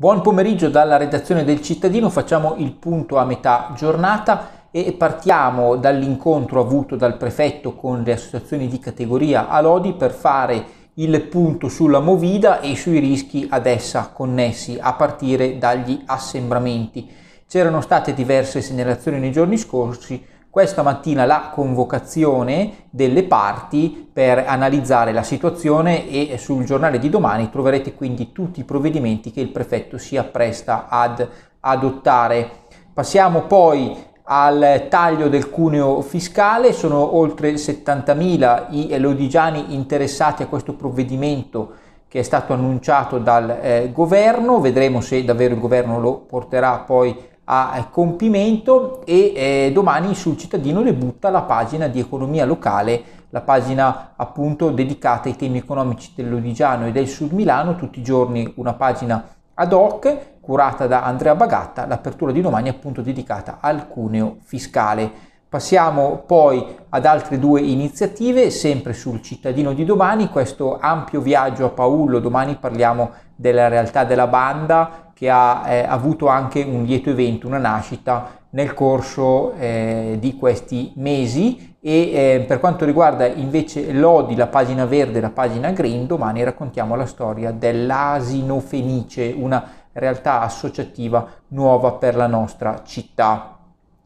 Buon pomeriggio dalla redazione del Cittadino, facciamo il punto a metà giornata e partiamo dall'incontro avuto dal prefetto con le associazioni di categoria a Lodi per fare il punto sulla Movida e sui rischi ad essa connessi, a partire dagli assembramenti. C'erano state diverse segnalazioni nei giorni scorsi, questa mattina la convocazione delle parti per analizzare la situazione e sul giornale di domani troverete quindi tutti i provvedimenti che il prefetto si appresta ad adottare. Passiamo poi al taglio del cuneo fiscale, sono oltre 70.000 i lodigiani interessati a questo provvedimento che è stato annunciato dal eh, governo, vedremo se davvero il governo lo porterà poi a eh, compimento e eh, domani sul cittadino debutta la pagina di economia locale, la pagina appunto dedicata ai temi economici dell'Odigiano e del Sud Milano, tutti i giorni una pagina ad hoc curata da Andrea Bagatta, l'apertura di domani appunto dedicata al cuneo fiscale. Passiamo poi ad altre due iniziative, sempre sul cittadino di domani, questo ampio viaggio a Paullo, domani parliamo della realtà della banda, che ha eh, avuto anche un lieto evento, una nascita nel corso eh, di questi mesi e eh, per quanto riguarda invece l'Odi, la pagina verde e la pagina green, domani raccontiamo la storia dell'asino fenice, una realtà associativa nuova per la nostra città.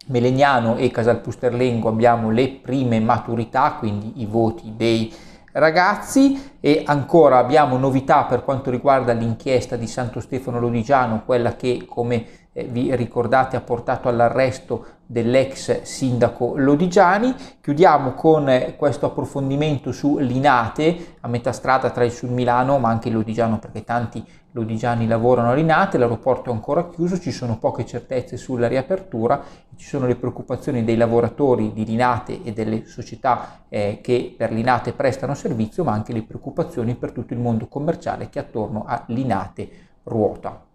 Melegnano e Casalpusterlengo abbiamo le prime maturità, quindi i voti dei ragazzi e ancora abbiamo novità per quanto riguarda l'inchiesta di Santo Stefano Lodigiano, quella che come eh, vi ricordate ha portato all'arresto dell'ex sindaco Lodigiani. Chiudiamo con eh, questo approfondimento su Linate, a metà strada tra il Sud Milano ma anche Lodigiano perché tanti lodigiani lavorano a Linate, l'aeroporto è ancora chiuso, ci sono poche certezze sulla riapertura, ci sono le preoccupazioni dei lavoratori di Linate e delle società eh, che per Linate prestano servizio, ma anche le preoccupazioni per tutto il mondo commerciale che attorno a Linate ruota.